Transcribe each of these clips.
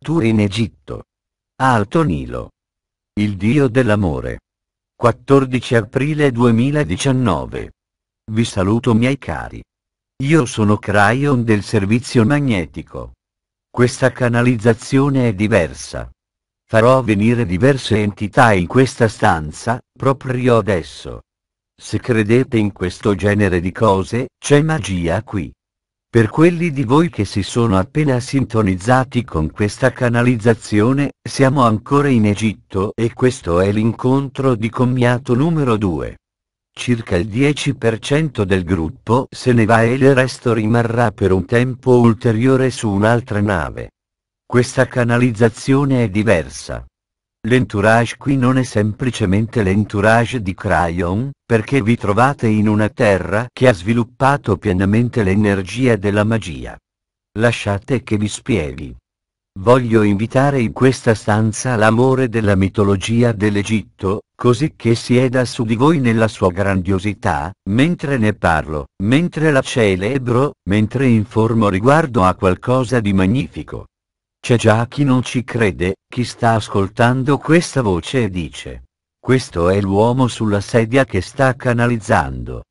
Tur in Egitto. Alto Nilo. Il Dio dell'amore. 14 aprile 2019. Vi saluto miei cari. Io sono Cryon del servizio magnetico. Questa canalizzazione è diversa. Farò venire diverse entità in questa stanza, proprio adesso. Se credete in questo genere di cose, c'è magia qui. Per quelli di voi che si sono appena sintonizzati con questa canalizzazione, siamo ancora in Egitto e questo è l'incontro di commiato numero 2. Circa il 10% del gruppo se ne va e il resto rimarrà per un tempo ulteriore su un'altra nave. Questa canalizzazione è diversa. L'entourage qui non è semplicemente l'entourage di Cryon, perché vi trovate in una terra che ha sviluppato pienamente l'energia della magia. Lasciate che vi spieghi. Voglio invitare in questa stanza l'amore della mitologia dell'Egitto, così che sieda su di voi nella sua grandiosità, mentre ne parlo, mentre la celebro, mentre informo riguardo a qualcosa di magnifico. C'è già chi non ci crede, chi sta ascoltando questa voce e dice, questo è l'uomo sulla sedia che sta canalizzando.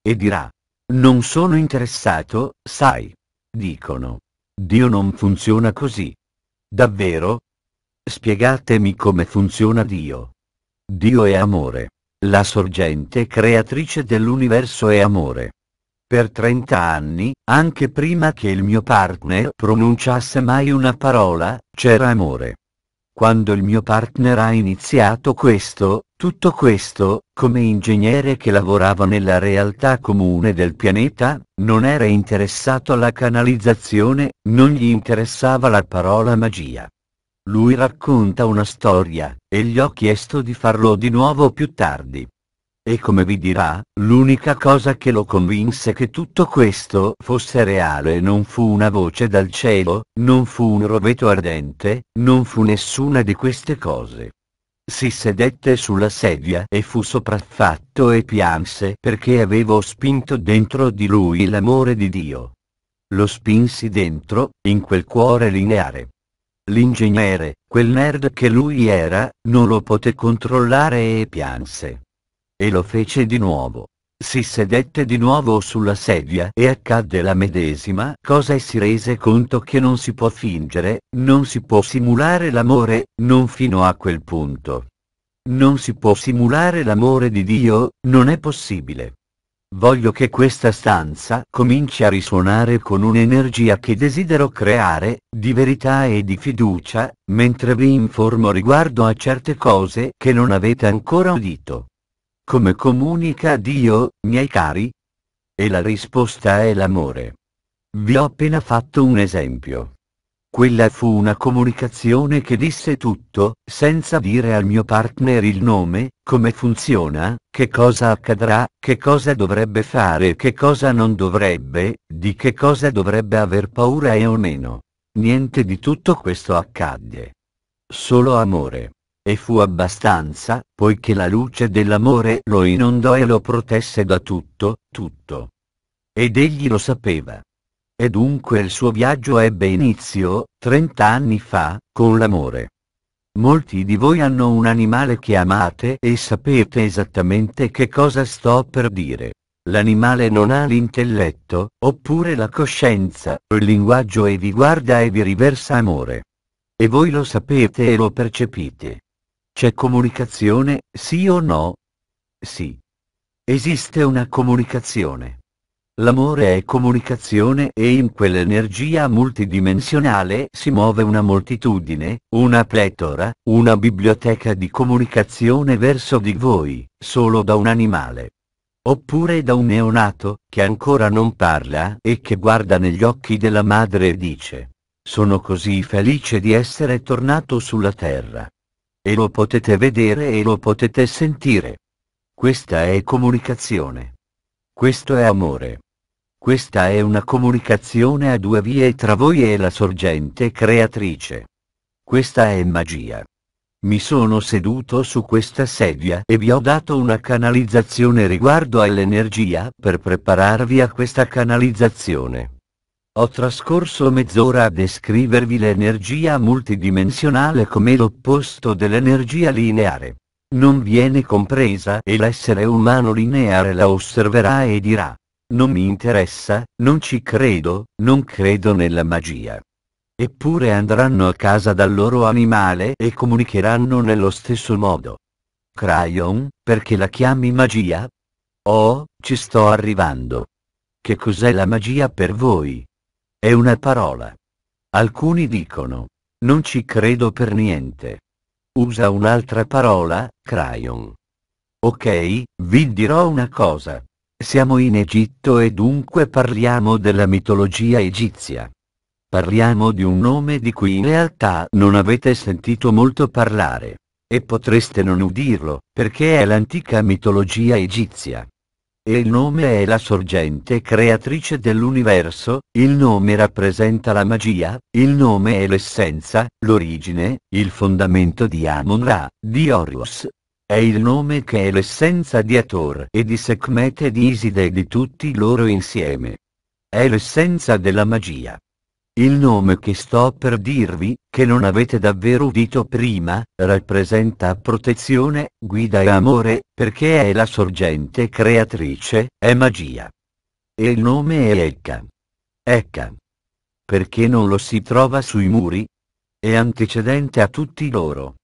E dirà, non sono interessato, sai. Dicono, Dio non funziona così. Davvero? Spiegatemi come funziona Dio. Dio è amore. La sorgente creatrice dell'universo è amore per 30 anni, anche prima che il mio partner pronunciasse mai una parola, c'era amore. Quando il mio partner ha iniziato questo, tutto questo, come ingegnere che lavorava nella realtà comune del pianeta, non era interessato alla canalizzazione, non gli interessava la parola magia. Lui racconta una storia, e gli ho chiesto di farlo di nuovo più tardi. E come vi dirà, l'unica cosa che lo convinse che tutto questo fosse reale non fu una voce dal cielo, non fu un roveto ardente, non fu nessuna di queste cose. Si sedette sulla sedia e fu sopraffatto e pianse perché avevo spinto dentro di lui l'amore di Dio. Lo spinsi dentro, in quel cuore lineare. L'ingegnere, quel nerd che lui era, non lo poté controllare e pianse. E lo fece di nuovo. Si sedette di nuovo sulla sedia e accadde la medesima cosa e si rese conto che non si può fingere, non si può simulare l'amore, non fino a quel punto. Non si può simulare l'amore di Dio, non è possibile. Voglio che questa stanza cominci a risuonare con un'energia che desidero creare, di verità e di fiducia, mentre vi informo riguardo a certe cose che non avete ancora udito. Come comunica Dio, miei cari? E la risposta è l'amore. Vi ho appena fatto un esempio. Quella fu una comunicazione che disse tutto, senza dire al mio partner il nome, come funziona, che cosa accadrà, che cosa dovrebbe fare, che cosa non dovrebbe, di che cosa dovrebbe aver paura e o meno. Niente di tutto questo accadde. Solo amore. E fu abbastanza, poiché la luce dell'amore lo inondò e lo protesse da tutto, tutto. Ed egli lo sapeva. E dunque il suo viaggio ebbe inizio, trent'anni fa, con l'amore. Molti di voi hanno un animale che amate e sapete esattamente che cosa sto per dire. L'animale non ha l'intelletto, oppure la coscienza, o il linguaggio e vi guarda e vi riversa amore. E voi lo sapete e lo percepite. C'è comunicazione, sì o no? Sì. Esiste una comunicazione. L'amore è comunicazione e in quell'energia multidimensionale si muove una moltitudine, una pletora, una biblioteca di comunicazione verso di voi, solo da un animale. Oppure da un neonato, che ancora non parla e che guarda negli occhi della madre e dice. Sono così felice di essere tornato sulla terra. E lo potete vedere e lo potete sentire. Questa è comunicazione. Questo è amore. Questa è una comunicazione a due vie tra voi e la sorgente creatrice. Questa è magia. Mi sono seduto su questa sedia e vi ho dato una canalizzazione riguardo all'energia per prepararvi a questa canalizzazione. Ho trascorso mezz'ora a descrivervi l'energia multidimensionale come l'opposto dell'energia lineare. Non viene compresa e l'essere umano lineare la osserverà e dirà. Non mi interessa, non ci credo, non credo nella magia. Eppure andranno a casa dal loro animale e comunicheranno nello stesso modo. Cryon, perché la chiami magia? Oh, ci sto arrivando. Che cos'è la magia per voi? È una parola. Alcuni dicono, non ci credo per niente. Usa un'altra parola, crayon. Ok, vi dirò una cosa. Siamo in Egitto e dunque parliamo della mitologia egizia. Parliamo di un nome di cui in realtà non avete sentito molto parlare. E potreste non udirlo, perché è l'antica mitologia egizia e il nome è la sorgente creatrice dell'universo, il nome rappresenta la magia, il nome è l'essenza, l'origine, il fondamento di Amon Ra, di Horus. È il nome che è l'essenza di Ator e di Sekhmet e di Iside e di tutti loro insieme. È l'essenza della magia. Il nome che sto per dirvi, che non avete davvero udito prima, rappresenta protezione, guida e amore, perché è la sorgente creatrice, è magia. E il nome è Ecca. Ecca. Perché non lo si trova sui muri? È antecedente a tutti loro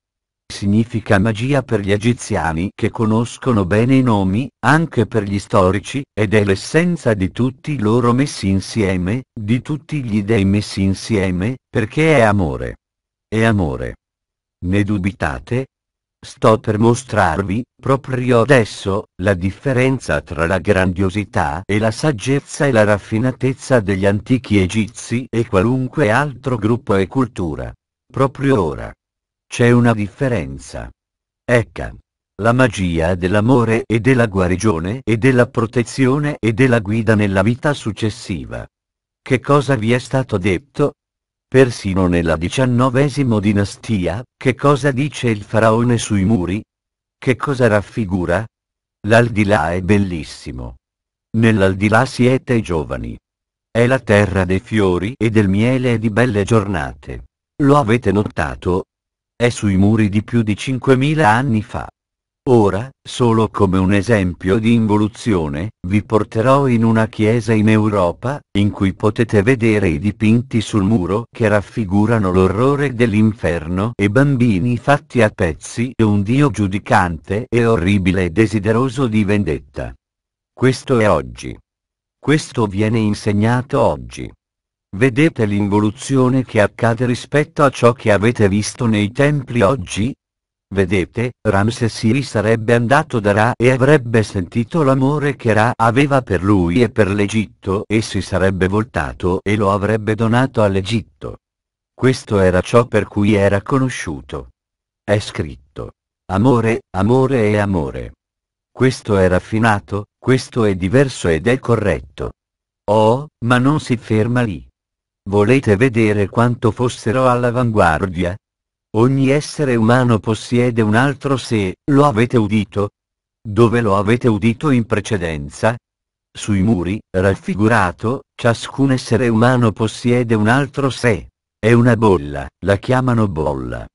significa magia per gli egiziani che conoscono bene i nomi, anche per gli storici, ed è l'essenza di tutti loro messi insieme, di tutti gli dei messi insieme, perché è amore. È amore. Ne dubitate? Sto per mostrarvi, proprio adesso, la differenza tra la grandiosità e la saggezza e la raffinatezza degli antichi egizi e qualunque altro gruppo e cultura. Proprio ora. C'è una differenza. Ecca. La magia dell'amore e della guarigione e della protezione e della guida nella vita successiva. Che cosa vi è stato detto? Persino nella diciannovesimo dinastia, che cosa dice il faraone sui muri? Che cosa raffigura? L'aldilà è bellissimo. Nell'aldilà siete giovani. È la terra dei fiori e del miele e di belle giornate. Lo avete notato? è sui muri di più di 5.000 anni fa. Ora, solo come un esempio di involuzione, vi porterò in una chiesa in Europa, in cui potete vedere i dipinti sul muro che raffigurano l'orrore dell'inferno e bambini fatti a pezzi e un Dio giudicante e orribile e desideroso di vendetta. Questo è oggi. Questo viene insegnato oggi. Vedete l'involuzione che accade rispetto a ciò che avete visto nei templi oggi? Vedete, Ramses Ramsesiri sarebbe andato da Ra e avrebbe sentito l'amore che Ra aveva per lui e per l'Egitto e si sarebbe voltato e lo avrebbe donato all'Egitto. Questo era ciò per cui era conosciuto. È scritto. Amore, amore e amore. Questo è raffinato, questo è diverso ed è corretto. Oh, ma non si ferma lì. Volete vedere quanto fossero all'avanguardia? Ogni essere umano possiede un altro sé, lo avete udito? Dove lo avete udito in precedenza? Sui muri, raffigurato, ciascun essere umano possiede un altro sé. È una bolla, la chiamano bolla.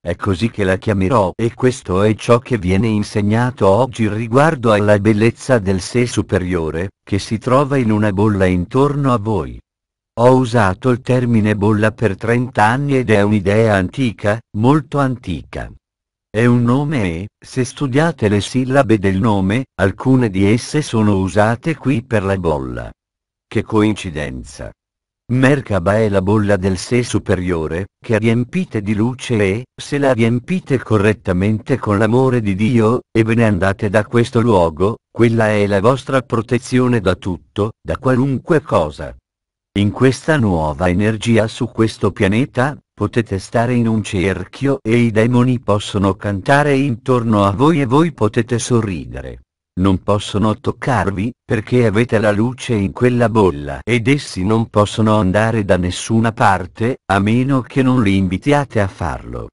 È così che la chiamerò e questo è ciò che viene insegnato oggi riguardo alla bellezza del sé superiore, che si trova in una bolla intorno a voi. Ho usato il termine bolla per 30 anni ed è un'idea antica, molto antica. È un nome e, se studiate le sillabe del nome, alcune di esse sono usate qui per la bolla. Che coincidenza! Merkaba è la bolla del sé superiore, che riempite di luce e, se la riempite correttamente con l'amore di Dio, e ve ne andate da questo luogo, quella è la vostra protezione da tutto, da qualunque cosa. In questa nuova energia su questo pianeta, potete stare in un cerchio e i demoni possono cantare intorno a voi e voi potete sorridere. Non possono toccarvi, perché avete la luce in quella bolla ed essi non possono andare da nessuna parte, a meno che non li invitiate a farlo.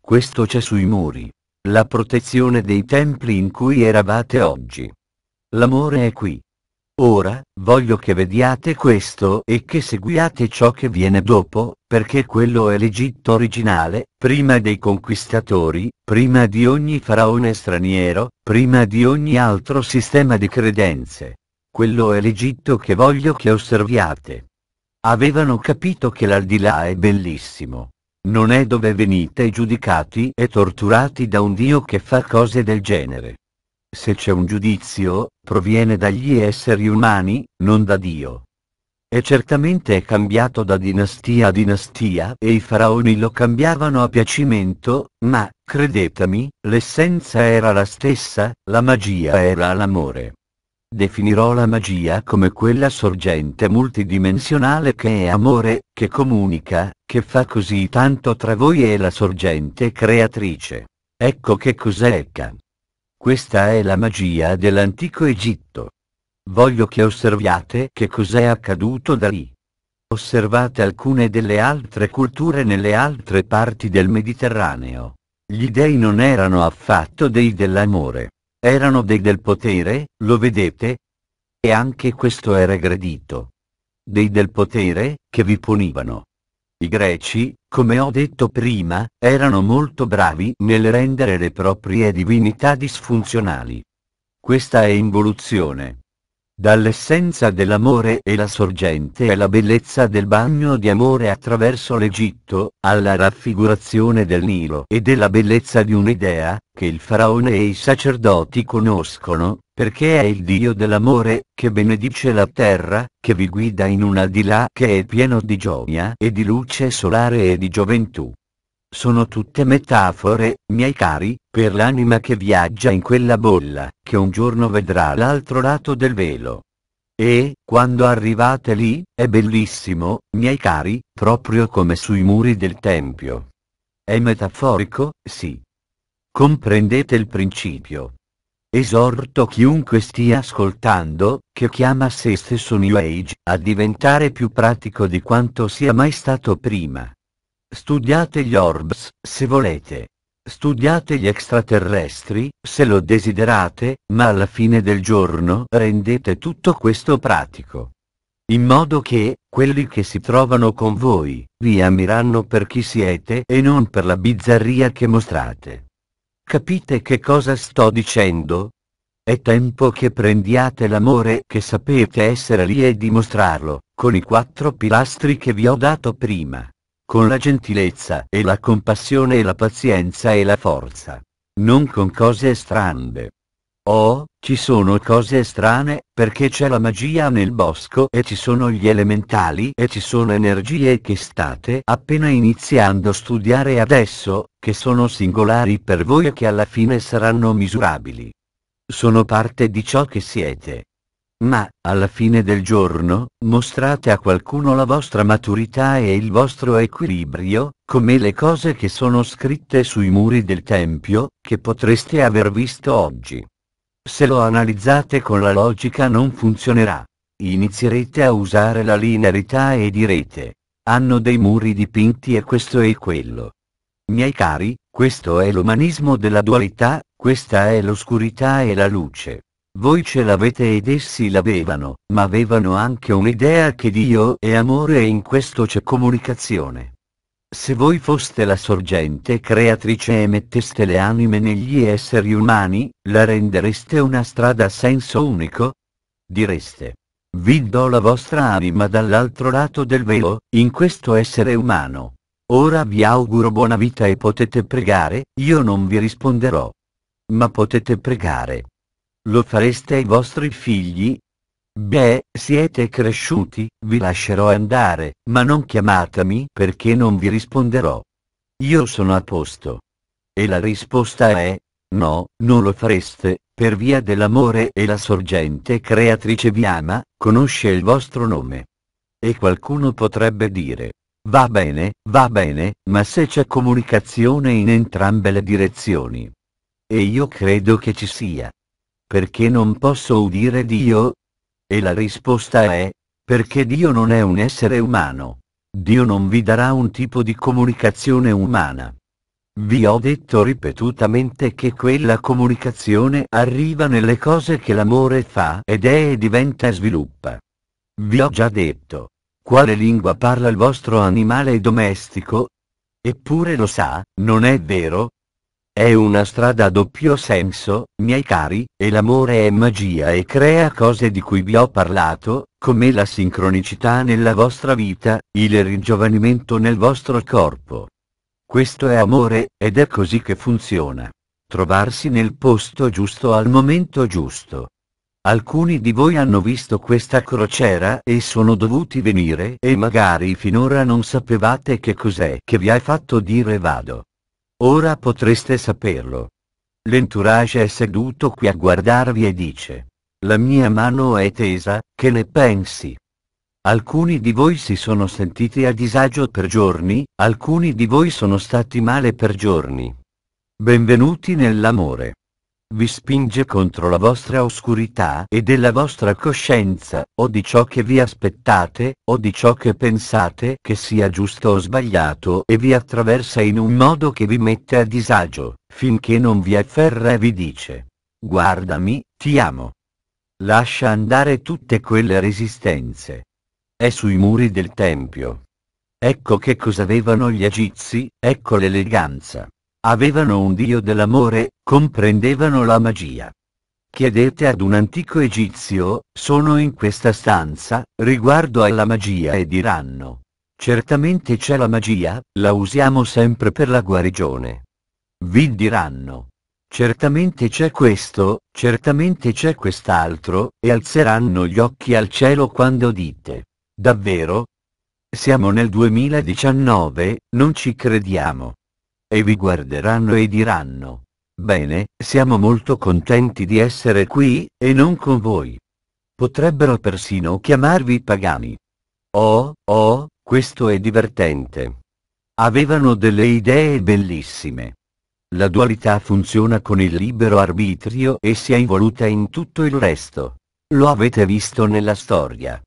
Questo c'è sui muri. La protezione dei templi in cui eravate oggi. L'amore è qui. Ora, voglio che vediate questo e che seguiate ciò che viene dopo, perché quello è l'Egitto originale, prima dei conquistatori, prima di ogni faraone straniero, prima di ogni altro sistema di credenze. Quello è l'Egitto che voglio che osserviate. Avevano capito che l'aldilà è bellissimo. Non è dove venite giudicati e torturati da un Dio che fa cose del genere. Se c'è un giudizio, proviene dagli esseri umani, non da Dio. E certamente è cambiato da dinastia a dinastia e i faraoni lo cambiavano a piacimento, ma, credetemi, l'essenza era la stessa, la magia era l'amore. Definirò la magia come quella sorgente multidimensionale che è amore, che comunica, che fa così tanto tra voi e la sorgente creatrice. Ecco che cos'è Ecca. Questa è la magia dell'antico Egitto. Voglio che osserviate che cos'è accaduto da lì. Osservate alcune delle altre culture nelle altre parti del Mediterraneo. Gli dei non erano affatto dei dell'amore. Erano dei del potere, lo vedete? E anche questo era regredito. Dei del potere, che vi punivano. I greci, come ho detto prima, erano molto bravi nel rendere le proprie divinità disfunzionali. Questa è involuzione. Dall'essenza dell'amore e la sorgente è la bellezza del bagno di amore attraverso l'Egitto, alla raffigurazione del Nilo e della bellezza di un'idea, che il faraone e i sacerdoti conoscono, perché è il Dio dell'amore, che benedice la terra, che vi guida in una di là che è pieno di gioia e di luce solare e di gioventù. Sono tutte metafore, miei cari, per l'anima che viaggia in quella bolla, che un giorno vedrà l'altro lato del velo. E, quando arrivate lì, è bellissimo, miei cari, proprio come sui muri del Tempio. È metaforico, sì. Comprendete il principio. Esorto chiunque stia ascoltando, che chiama se stesso New Age, a diventare più pratico di quanto sia mai stato prima. Studiate gli orbs, se volete. Studiate gli extraterrestri, se lo desiderate, ma alla fine del giorno rendete tutto questo pratico. In modo che, quelli che si trovano con voi, vi ammiranno per chi siete e non per la bizzarria che mostrate. Capite che cosa sto dicendo? È tempo che prendiate l'amore che sapete essere lì e dimostrarlo, con i quattro pilastri che vi ho dato prima con la gentilezza e la compassione e la pazienza e la forza. Non con cose strane. Oh, ci sono cose strane, perché c'è la magia nel bosco e ci sono gli elementali e ci sono energie che state appena iniziando a studiare adesso, che sono singolari per voi e che alla fine saranno misurabili. Sono parte di ciò che siete. Ma, alla fine del giorno, mostrate a qualcuno la vostra maturità e il vostro equilibrio, come le cose che sono scritte sui muri del Tempio, che potreste aver visto oggi. Se lo analizzate con la logica non funzionerà. Inizierete a usare la linearità e direte, hanno dei muri dipinti e questo e quello. Miei cari, questo è l'umanismo della dualità, questa è l'oscurità e la luce. Voi ce l'avete ed essi l'avevano, ma avevano anche un'idea che Dio è amore e in questo c'è comunicazione. Se voi foste la sorgente creatrice e metteste le anime negli esseri umani, la rendereste una strada a senso unico? Direste. Vi do la vostra anima dall'altro lato del velo, in questo essere umano. Ora vi auguro buona vita e potete pregare, io non vi risponderò. Ma potete pregare. Lo fareste ai vostri figli? Beh, siete cresciuti, vi lascerò andare, ma non chiamatemi perché non vi risponderò. Io sono a posto. E la risposta è, no, non lo fareste, per via dell'amore e la sorgente creatrice vi ama, conosce il vostro nome. E qualcuno potrebbe dire, va bene, va bene, ma se c'è comunicazione in entrambe le direzioni. E io credo che ci sia, perché non posso udire Dio? E la risposta è, perché Dio non è un essere umano. Dio non vi darà un tipo di comunicazione umana. Vi ho detto ripetutamente che quella comunicazione arriva nelle cose che l'amore fa ed è e diventa e sviluppa. Vi ho già detto. Quale lingua parla il vostro animale domestico? Eppure lo sa, non è vero? È una strada a doppio senso, miei cari, e l'amore è magia e crea cose di cui vi ho parlato, come la sincronicità nella vostra vita, il ringiovanimento nel vostro corpo. Questo è amore, ed è così che funziona. Trovarsi nel posto giusto al momento giusto. Alcuni di voi hanno visto questa crociera e sono dovuti venire e magari finora non sapevate che cos'è che vi ha fatto dire vado. Ora potreste saperlo. L'entourage è seduto qui a guardarvi e dice. La mia mano è tesa, che ne pensi? Alcuni di voi si sono sentiti a disagio per giorni, alcuni di voi sono stati male per giorni. Benvenuti nell'amore vi spinge contro la vostra oscurità e della vostra coscienza, o di ciò che vi aspettate, o di ciò che pensate che sia giusto o sbagliato e vi attraversa in un modo che vi mette a disagio, finché non vi afferra e vi dice, guardami, ti amo. Lascia andare tutte quelle resistenze. È sui muri del Tempio. Ecco che cosa avevano gli Egizi, ecco l'eleganza. Avevano un dio dell'amore, comprendevano la magia. Chiedete ad un antico egizio, sono in questa stanza, riguardo alla magia e diranno. Certamente c'è la magia, la usiamo sempre per la guarigione. Vi diranno. Certamente c'è questo, certamente c'è quest'altro, e alzeranno gli occhi al cielo quando dite. Davvero? Siamo nel 2019, non ci crediamo e vi guarderanno e diranno, Bene, siamo molto contenti di essere qui, e non con voi. Potrebbero persino chiamarvi pagani. Oh, oh, questo è divertente. Avevano delle idee bellissime. La dualità funziona con il libero arbitrio e si è involuta in tutto il resto. Lo avete visto nella storia.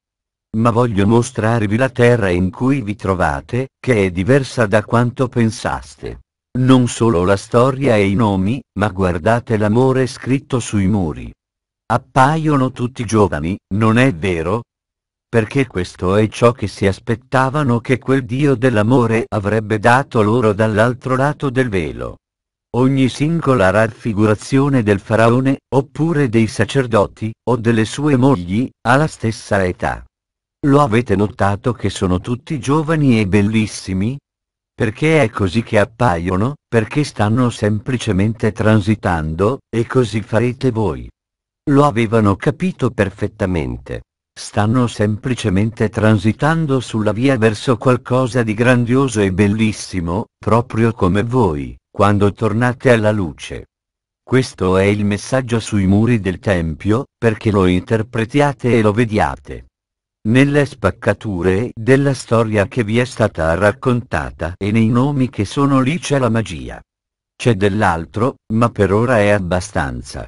Ma voglio mostrarvi la terra in cui vi trovate, che è diversa da quanto pensaste. Non solo la storia e i nomi, ma guardate l'amore scritto sui muri. Appaiono tutti giovani, non è vero? Perché questo è ciò che si aspettavano che quel Dio dell'amore avrebbe dato loro dall'altro lato del velo. Ogni singola raffigurazione del faraone, oppure dei sacerdoti, o delle sue mogli, ha la stessa età. Lo avete notato che sono tutti giovani e bellissimi? Perché è così che appaiono, perché stanno semplicemente transitando, e così farete voi. Lo avevano capito perfettamente. Stanno semplicemente transitando sulla via verso qualcosa di grandioso e bellissimo, proprio come voi, quando tornate alla luce. Questo è il messaggio sui muri del Tempio, perché lo interpretiate e lo vediate nelle spaccature della storia che vi è stata raccontata e nei nomi che sono lì c'è la magia. C'è dell'altro, ma per ora è abbastanza.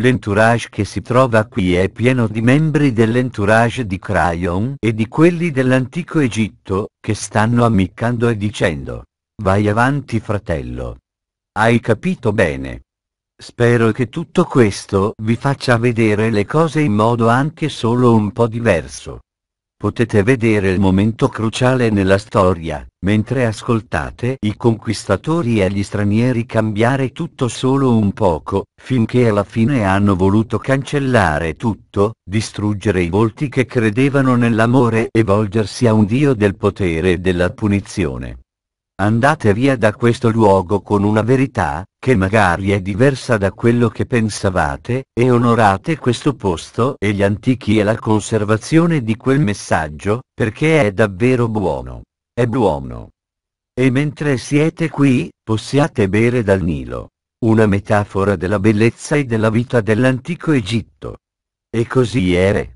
L'entourage che si trova qui è pieno di membri dell'entourage di Crayon e di quelli dell'antico Egitto, che stanno ammiccando e dicendo, vai avanti fratello. Hai capito bene. Spero che tutto questo vi faccia vedere le cose in modo anche solo un po' diverso potete vedere il momento cruciale nella storia, mentre ascoltate i conquistatori e gli stranieri cambiare tutto solo un poco, finché alla fine hanno voluto cancellare tutto, distruggere i volti che credevano nell'amore e volgersi a un dio del potere e della punizione. Andate via da questo luogo con una verità, che magari è diversa da quello che pensavate, e onorate questo posto e gli antichi e la conservazione di quel messaggio, perché è davvero buono. È buono. E mentre siete qui, possiate bere dal Nilo. Una metafora della bellezza e della vita dell'antico Egitto. E così è.